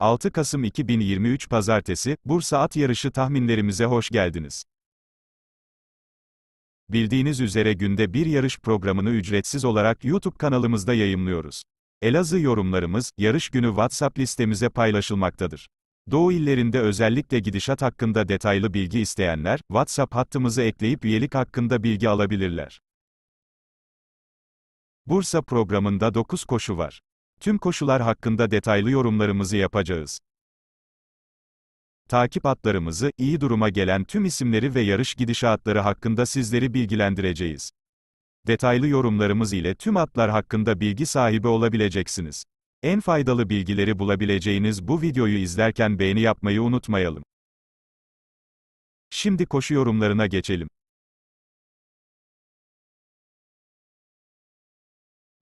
6 Kasım 2023 Pazartesi, Bursa At Yarışı tahminlerimize hoş geldiniz. Bildiğiniz üzere günde bir yarış programını ücretsiz olarak YouTube kanalımızda yayımlıyoruz. Elazığ yorumlarımız, yarış günü WhatsApp listemize paylaşılmaktadır. Doğu illerinde özellikle gidişat hakkında detaylı bilgi isteyenler, WhatsApp hattımızı ekleyip üyelik hakkında bilgi alabilirler. Bursa programında 9 koşu var. Tüm koşular hakkında detaylı yorumlarımızı yapacağız. Takip atlarımızı, iyi duruma gelen tüm isimleri ve yarış gidişatları hakkında sizleri bilgilendireceğiz. Detaylı yorumlarımız ile tüm atlar hakkında bilgi sahibi olabileceksiniz. En faydalı bilgileri bulabileceğiniz bu videoyu izlerken beğeni yapmayı unutmayalım. Şimdi koşu yorumlarına geçelim.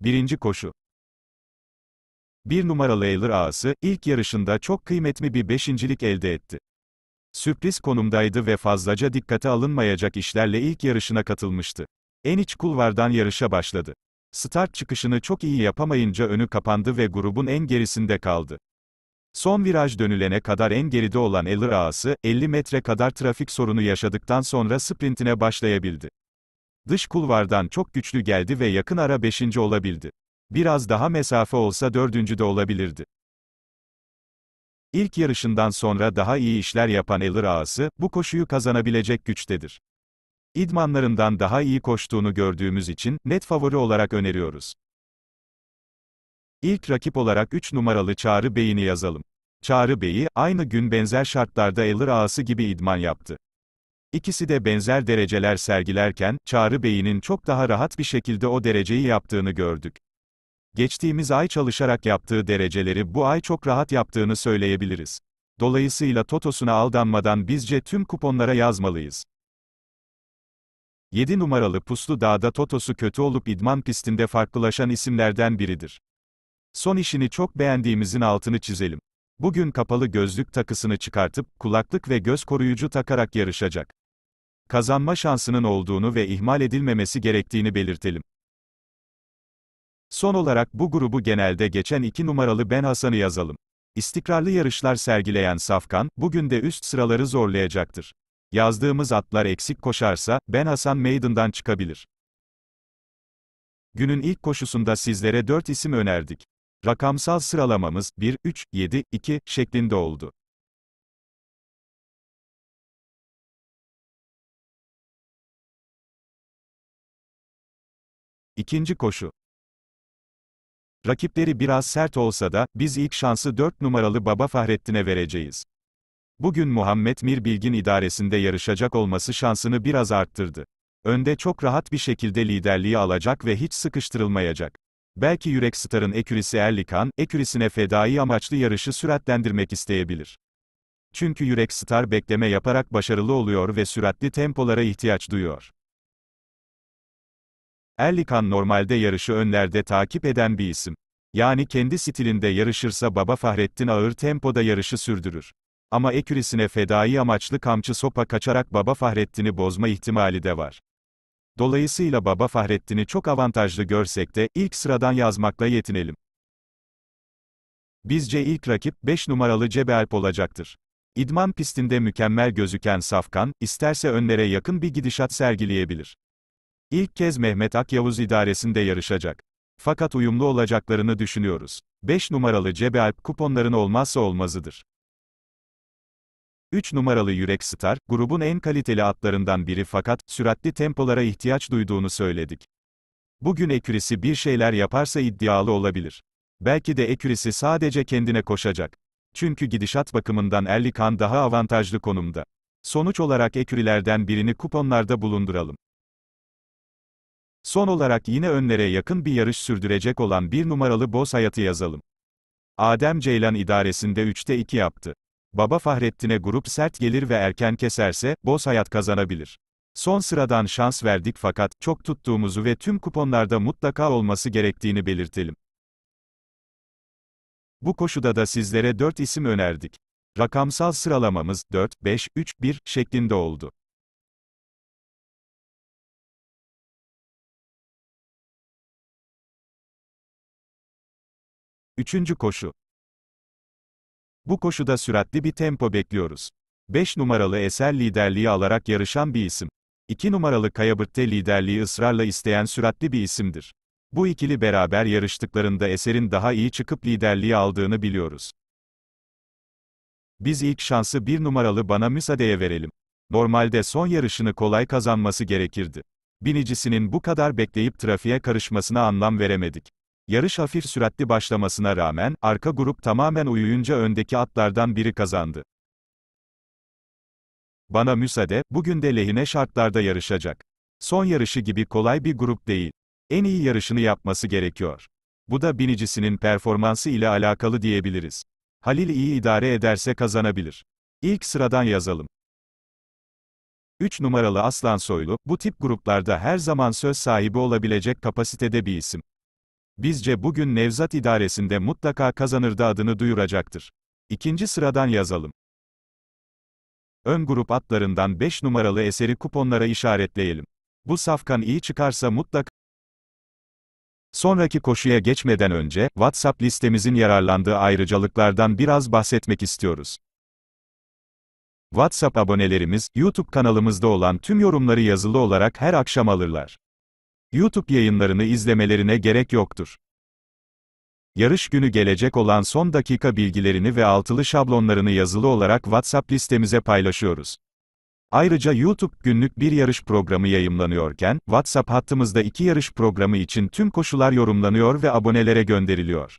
Birinci koşu bir numaralı Eiler ağası, ilk yarışında çok kıymetli bir beşincilik elde etti. Sürpriz konumdaydı ve fazlaca dikkate alınmayacak işlerle ilk yarışına katılmıştı. En iç kulvardan yarışa başladı. Start çıkışını çok iyi yapamayınca önü kapandı ve grubun en gerisinde kaldı. Son viraj dönülene kadar en geride olan Eller ağası, 50 metre kadar trafik sorunu yaşadıktan sonra sprintine başlayabildi. Dış kulvardan çok güçlü geldi ve yakın ara 5. olabildi. Biraz daha mesafe olsa dördüncü de olabilirdi. İlk yarışından sonra daha iyi işler yapan Elır ağası, bu koşuyu kazanabilecek güçtedir. İdmanlarından daha iyi koştuğunu gördüğümüz için, net favori olarak öneriyoruz. İlk rakip olarak 3 numaralı Çağrı Bey'ini yazalım. Çağrı Bey'i, aynı gün benzer şartlarda Elır ağası gibi idman yaptı. İkisi de benzer dereceler sergilerken, Çağrı Bey'inin çok daha rahat bir şekilde o dereceyi yaptığını gördük. Geçtiğimiz ay çalışarak yaptığı dereceleri bu ay çok rahat yaptığını söyleyebiliriz. Dolayısıyla totosuna aldanmadan bizce tüm kuponlara yazmalıyız. 7 numaralı Puslu Dağ'da totosu kötü olup idman pistinde farklılaşan isimlerden biridir. Son işini çok beğendiğimizin altını çizelim. Bugün kapalı gözlük takısını çıkartıp, kulaklık ve göz koruyucu takarak yarışacak. Kazanma şansının olduğunu ve ihmal edilmemesi gerektiğini belirtelim. Son olarak bu grubu genelde geçen 2 numaralı Ben Hasan'ı yazalım. İstikrarlı yarışlar sergileyen Safkan, bugün de üst sıraları zorlayacaktır. Yazdığımız atlar eksik koşarsa, Ben Hasan meydandan çıkabilir. Günün ilk koşusunda sizlere 4 isim önerdik. Rakamsal sıralamamız 1, 3, 7, 2 şeklinde oldu. İkinci koşu. Rakipleri biraz sert olsa da, biz ilk şansı 4 numaralı Baba Fahrettin'e vereceğiz. Bugün Muhammed Mir Bilgin idaresinde yarışacak olması şansını biraz arttırdı. Önde çok rahat bir şekilde liderliği alacak ve hiç sıkıştırılmayacak. Belki Yürek Star'ın ekürisi Erlikan, ekürisine fedai amaçlı yarışı süratlendirmek isteyebilir. Çünkü Yürek Star bekleme yaparak başarılı oluyor ve süratli tempolara ihtiyaç duyuyor. Erlikan normalde yarışı önlerde takip eden bir isim. Yani kendi stilinde yarışırsa Baba Fahrettin ağır tempoda yarışı sürdürür. Ama ekürisine fedai amaçlı kamçı sopa kaçarak Baba Fahrettin'i bozma ihtimali de var. Dolayısıyla Baba Fahrettin'i çok avantajlı görsek de, ilk sıradan yazmakla yetinelim. Bizce ilk rakip, 5 numaralı Cebelp olacaktır. İdman pistinde mükemmel gözüken Safkan, isterse önlere yakın bir gidişat sergileyebilir. İlk kez Mehmet Akyavuz idaresinde yarışacak. Fakat uyumlu olacaklarını düşünüyoruz. 5 numaralı Cebe kuponların olmazsa olmazıdır. 3 numaralı Yürek Star, grubun en kaliteli atlarından biri fakat, süratli tempolara ihtiyaç duyduğunu söyledik. Bugün ekürisi bir şeyler yaparsa iddialı olabilir. Belki de ekürisi sadece kendine koşacak. Çünkü gidişat bakımından Erlikan daha avantajlı konumda. Sonuç olarak ekürilerden birini kuponlarda bulunduralım. Son olarak yine önlere yakın bir yarış sürdürecek olan bir numaralı Boz Hayat'ı yazalım. Adem Ceylan idaresinde 3'te 2 yaptı. Baba Fahrettin'e grup sert gelir ve erken keserse, Boz Hayat kazanabilir. Son sıradan şans verdik fakat, çok tuttuğumuzu ve tüm kuponlarda mutlaka olması gerektiğini belirtelim. Bu koşuda da sizlere 4 isim önerdik. Rakamsal sıralamamız 4, 5, 3, 1 şeklinde oldu. Üçüncü koşu. Bu koşuda süratli bir tempo bekliyoruz. 5 numaralı Eser liderliği alarak yarışan bir isim. 2 numaralı Kayabırt'te liderliği ısrarla isteyen süratli bir isimdir. Bu ikili beraber yarıştıklarında Eser'in daha iyi çıkıp liderliği aldığını biliyoruz. Biz ilk şansı 1 numaralı bana müsaadeye verelim. Normalde son yarışını kolay kazanması gerekirdi. Binicisinin bu kadar bekleyip trafiğe karışmasına anlam veremedik. Yarış hafif süratli başlamasına rağmen, arka grup tamamen uyuyunca öndeki atlardan biri kazandı. Bana müsaade, bugün de lehine şartlarda yarışacak. Son yarışı gibi kolay bir grup değil. En iyi yarışını yapması gerekiyor. Bu da binicisinin performansı ile alakalı diyebiliriz. Halil iyi idare ederse kazanabilir. İlk sıradan yazalım. 3 numaralı Aslan Soylu, bu tip gruplarda her zaman söz sahibi olabilecek kapasitede bir isim. Bizce bugün Nevzat idaresinde mutlaka kazanırdı adını duyuracaktır. İkinci sıradan yazalım. Ön grup atlarından 5 numaralı eseri kuponlara işaretleyelim. Bu safkan iyi çıkarsa mutlaka Sonraki koşuya geçmeden önce, WhatsApp listemizin yararlandığı ayrıcalıklardan biraz bahsetmek istiyoruz. WhatsApp abonelerimiz, YouTube kanalımızda olan tüm yorumları yazılı olarak her akşam alırlar. YouTube yayınlarını izlemelerine gerek yoktur. Yarış günü gelecek olan son dakika bilgilerini ve altılı şablonlarını yazılı olarak WhatsApp listemize paylaşıyoruz. Ayrıca YouTube günlük bir yarış programı yayımlanıyorken, WhatsApp hattımızda iki yarış programı için tüm koşullar yorumlanıyor ve abonelere gönderiliyor.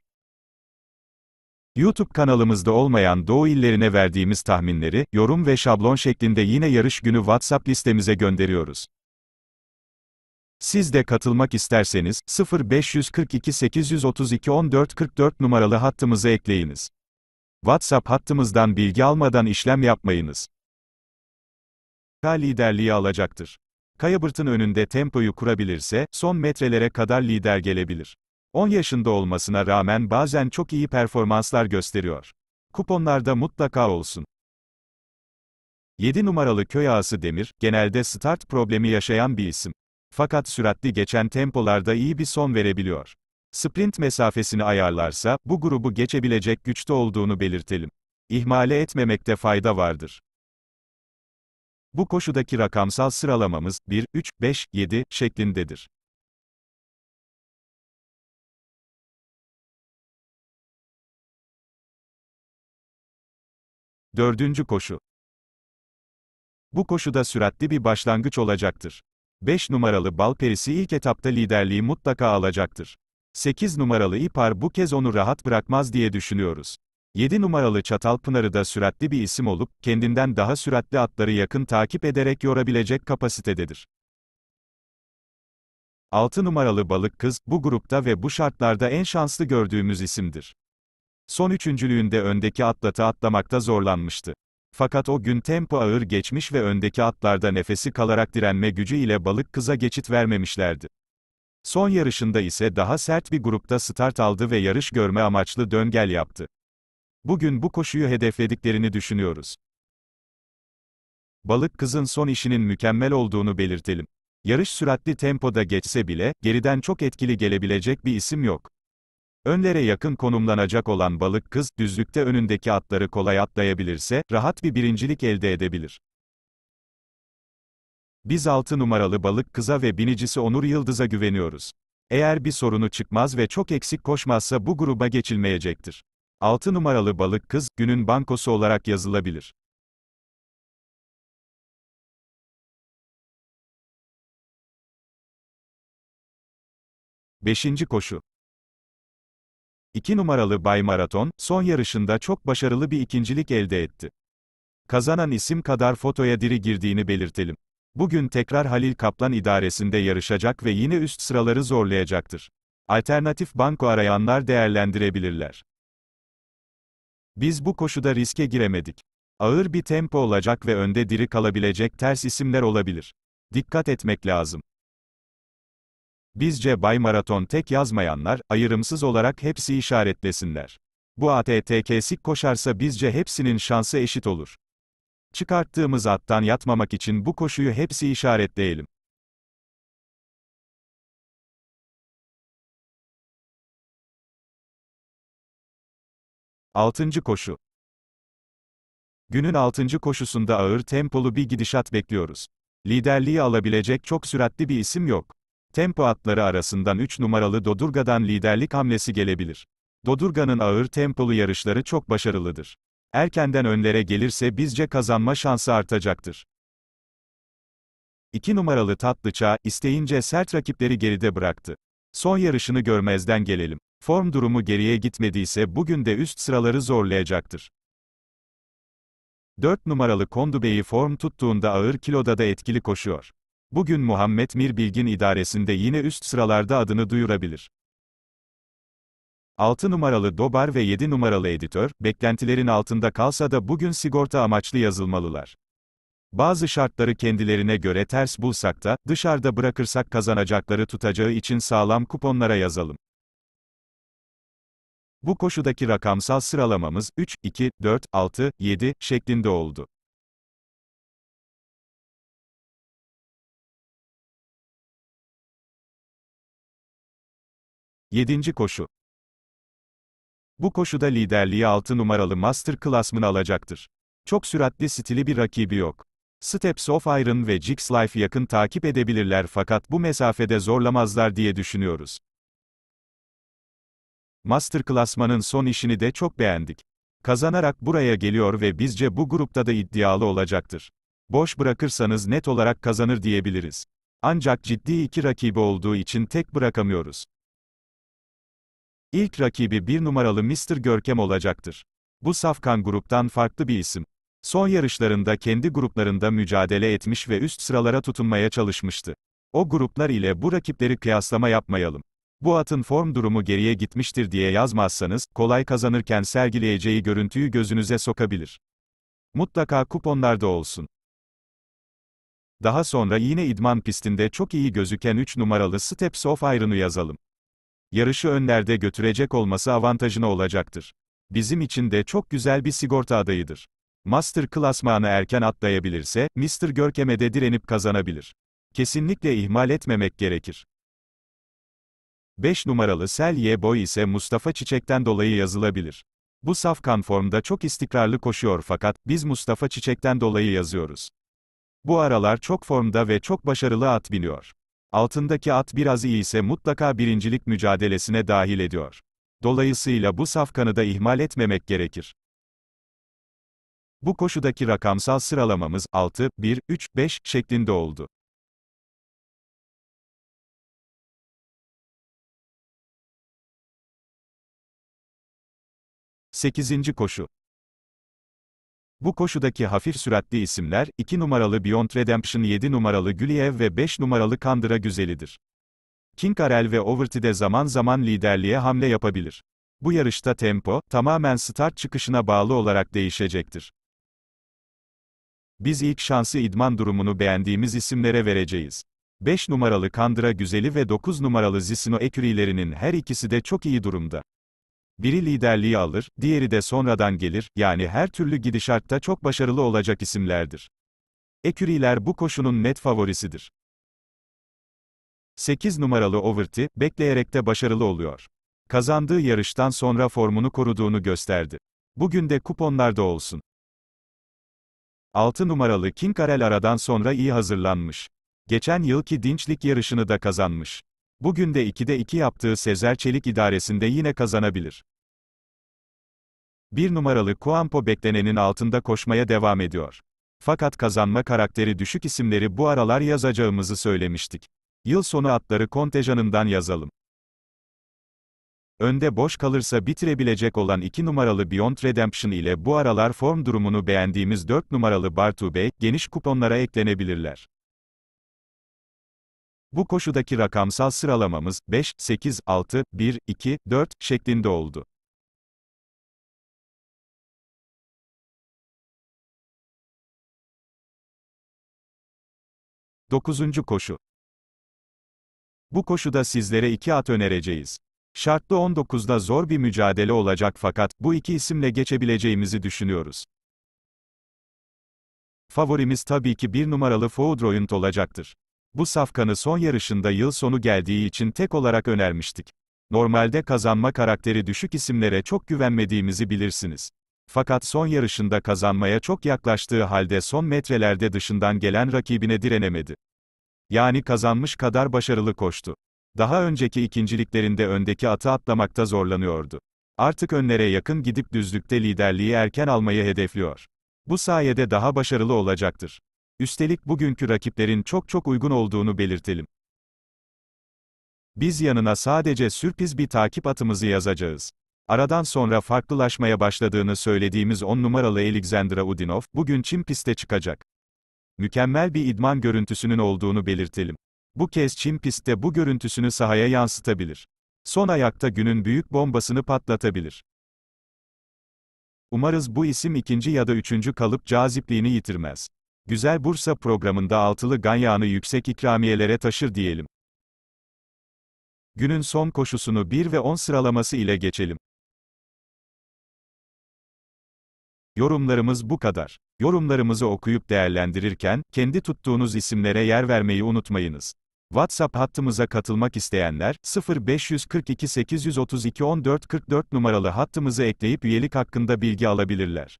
YouTube kanalımızda olmayan doğu illerine verdiğimiz tahminleri, yorum ve şablon şeklinde yine yarış günü WhatsApp listemize gönderiyoruz. Siz de katılmak isterseniz 0542 832 1444 numaralı hattımızı ekleyiniz. WhatsApp hattımızdan bilgi almadan işlem yapmayınız. K liderliği alacaktır. Kayabert'ın önünde tempoyu kurabilirse, son metrelere kadar lider gelebilir. 10 yaşında olmasına rağmen bazen çok iyi performanslar gösteriyor. Kuponlarda mutlaka olsun. 7 numaralı köy ağası Demir, genelde start problemi yaşayan bir isim fakat süratli geçen tempolarda iyi bir son verebiliyor. Sprint mesafesini ayarlarsa, bu grubu geçebilecek güçte olduğunu belirtelim. İhmale etmemekte fayda vardır. Bu koşudaki rakamsal sıralamamız 1, 3, 5, 7 şeklindedir. Dördüncü koşu. Bu koşuda süratli bir başlangıç olacaktır. 5 numaralı Balperisi ilk etapta liderliği mutlaka alacaktır. 8 numaralı İpar bu kez onu rahat bırakmaz diye düşünüyoruz. 7 numaralı Çatalpınar'ı da süratli bir isim olup, kendinden daha süratli atları yakın takip ederek yorabilecek kapasitededir. 6 numaralı Balık Kız, bu grupta ve bu şartlarda en şanslı gördüğümüz isimdir. Son üçüncülüğünde öndeki atlata atlamakta zorlanmıştı. Fakat o gün tempo ağır geçmiş ve öndeki atlarda nefesi kalarak direnme gücü ile balık kıza geçit vermemişlerdi. Son yarışında ise daha sert bir grupta start aldı ve yarış görme amaçlı döngel yaptı. Bugün bu koşuyu hedeflediklerini düşünüyoruz. Balık kızın son işinin mükemmel olduğunu belirtelim. Yarış süratli tempoda geçse bile, geriden çok etkili gelebilecek bir isim yok. Önlere yakın konumlanacak olan balık kız, düzlükte önündeki atları kolay atlayabilirse, rahat bir birincilik elde edebilir. Biz 6 numaralı balık kıza ve binicisi Onur Yıldız'a güveniyoruz. Eğer bir sorunu çıkmaz ve çok eksik koşmazsa bu gruba geçilmeyecektir. 6 numaralı balık kız, günün bankosu olarak yazılabilir. Beşinci koşu. 2 numaralı Bay Maraton, son yarışında çok başarılı bir ikincilik elde etti. Kazanan isim kadar fotoya diri girdiğini belirtelim. Bugün tekrar Halil Kaplan idaresinde yarışacak ve yine üst sıraları zorlayacaktır. Alternatif banko arayanlar değerlendirebilirler. Biz bu koşuda riske giremedik. Ağır bir tempo olacak ve önde diri kalabilecek ters isimler olabilir. Dikkat etmek lazım. Bizce Bay Maraton tek yazmayanlar, ayırımsız olarak hepsi işaretlesinler. Bu A.T.T.K. kesik koşarsa bizce hepsinin şansı eşit olur. Çıkarttığımız attan yatmamak için bu koşuyu hepsi işaretleyelim. Altıncı koşu. Günün altıncı koşusunda ağır tempolu bir gidişat bekliyoruz. Liderliği alabilecek çok süratli bir isim yok. Tempo atları arasından 3 numaralı Dodurga'dan liderlik hamlesi gelebilir. Dodurga'nın ağır tempolu yarışları çok başarılıdır. Erkenden önlere gelirse bizce kazanma şansı artacaktır. 2 numaralı Tatlıçağ, isteyince sert rakipleri geride bıraktı. Son yarışını görmezden gelelim. Form durumu geriye gitmediyse bugün de üst sıraları zorlayacaktır. 4 numaralı Kondube'yi form tuttuğunda ağır kiloda da etkili koşuyor. Bugün Muhammed Mir Bilgin idaresinde yine üst sıralarda adını duyurabilir. 6 numaralı Dobar ve 7 numaralı editör, beklentilerin altında kalsa da bugün sigorta amaçlı yazılmalılar. Bazı şartları kendilerine göre ters bulsak da, dışarıda bırakırsak kazanacakları tutacağı için sağlam kuponlara yazalım. Bu koşudaki rakamsal sıralamamız 3, 2, 4, 6, 7 şeklinde oldu. 7. koşu. Bu koşuda liderliği 6 numaralı Master klasmını alacaktır. Çok süratli stili bir rakibi yok. Steps of Iron ve Jigs Life yakın takip edebilirler fakat bu mesafede zorlamazlar diye düşünüyoruz. Master klasmanın son işini de çok beğendik. Kazanarak buraya geliyor ve bizce bu grupta da iddialı olacaktır. Boş bırakırsanız net olarak kazanır diyebiliriz. Ancak ciddi iki rakibi olduğu için tek bırakamıyoruz. İlk rakibi bir numaralı Mr. Görkem olacaktır. Bu Safkan gruptan farklı bir isim. Son yarışlarında kendi gruplarında mücadele etmiş ve üst sıralara tutunmaya çalışmıştı. O gruplar ile bu rakipleri kıyaslama yapmayalım. Bu atın form durumu geriye gitmiştir diye yazmazsanız, kolay kazanırken sergileyeceği görüntüyü gözünüze sokabilir. Mutlaka kuponlarda olsun. Daha sonra yine idman pistinde çok iyi gözüken 3 numaralı Steps of Iron'u yazalım yarışı önlerde götürecek olması avantajına olacaktır. Bizim için de çok güzel bir sigorta adayıdır. Master klasmanı erken atlayabilirse, Mr. Görkem'e de direnip kazanabilir. Kesinlikle ihmal etmemek gerekir. 5 numaralı Sel Ye Boy ise Mustafa Çiçek'ten dolayı yazılabilir. Bu safkan formda çok istikrarlı koşuyor fakat, biz Mustafa Çiçek'ten dolayı yazıyoruz. Bu aralar çok formda ve çok başarılı at biniyor. Altındaki at biraz iyi ise mutlaka birincilik mücadelesine dahil ediyor. Dolayısıyla bu safkanı da ihmal etmemek gerekir. Bu koşudaki rakamsal sıralamamız 6, 1, 3, 5 şeklinde oldu. Sekizinci koşu bu koşudaki hafif süratli isimler, 2 numaralı Beyond Redemption 7 numaralı Guliev ve 5 numaralı Kandıra Güzelidir. Kinkarel ve Overty'de zaman zaman liderliğe hamle yapabilir. Bu yarışta tempo, tamamen start çıkışına bağlı olarak değişecektir. Biz ilk şansı idman durumunu beğendiğimiz isimlere vereceğiz. 5 numaralı Kandıra Güzeli ve 9 numaralı Zisino Ekürilerinin her ikisi de çok iyi durumda. Biri liderliği alır, diğeri de sonradan gelir, yani her türlü gidişatta çok başarılı olacak isimlerdir. Eküriler bu koşunun net favorisidir. 8 numaralı Overty, bekleyerek de başarılı oluyor. Kazandığı yarıştan sonra formunu koruduğunu gösterdi. Bugün de kuponlarda olsun. 6 numaralı King Karel aradan sonra iyi hazırlanmış. Geçen yılki dinçlik yarışını da kazanmış. Bugün de 2'de 2 yaptığı Sezer Çelik idaresinde yine kazanabilir. 1 numaralı Kuampo beklenenin altında koşmaya devam ediyor. Fakat kazanma karakteri düşük isimleri bu aralar yazacağımızı söylemiştik. Yıl sonu atları Kontejanından yazalım. Önde boş kalırsa bitirebilecek olan 2 numaralı Beyond Redemption ile bu aralar form durumunu beğendiğimiz 4 numaralı Bartu Bey, geniş kuponlara eklenebilirler. Bu koşudaki rakamsal sıralamamız 5, 8, 6, 1, 2, 4 şeklinde oldu. Dokuzuncu koşu. Bu koşuda sizlere iki at önereceğiz. Şartlı 19'da zor bir mücadele olacak fakat, bu iki isimle geçebileceğimizi düşünüyoruz. Favorimiz tabii ki bir numaralı Foudroyunt olacaktır. Bu safkanı son yarışında yıl sonu geldiği için tek olarak önermiştik. Normalde kazanma karakteri düşük isimlere çok güvenmediğimizi bilirsiniz. Fakat son yarışında kazanmaya çok yaklaştığı halde son metrelerde dışından gelen rakibine direnemedi. Yani kazanmış kadar başarılı koştu. Daha önceki ikinciliklerinde öndeki atı atlamakta zorlanıyordu. Artık önlere yakın gidip düzlükte liderliği erken almayı hedefliyor. Bu sayede daha başarılı olacaktır. Üstelik bugünkü rakiplerin çok çok uygun olduğunu belirtelim. Biz yanına sadece sürpriz bir takip atımızı yazacağız. Aradan sonra farklılaşmaya başladığını söylediğimiz 10 numaralı Alexandra Udinov, bugün çim piste çıkacak. Mükemmel bir idman görüntüsünün olduğunu belirtelim. Bu kez çim pistte bu görüntüsünü sahaya yansıtabilir. Son ayakta günün büyük bombasını patlatabilir. Umarız bu isim ikinci ya da üçüncü kalıp cazipliğini yitirmez. Güzel Bursa programında altılı ganyanı yüksek ikramiyelere taşır diyelim. Günün son koşusunu 1 ve 10 sıralaması ile geçelim. Yorumlarımız bu kadar. Yorumlarımızı okuyup değerlendirirken, kendi tuttuğunuz isimlere yer vermeyi unutmayınız. WhatsApp hattımıza katılmak isteyenler, 0542 832 1444 numaralı hattımızı ekleyip üyelik hakkında bilgi alabilirler.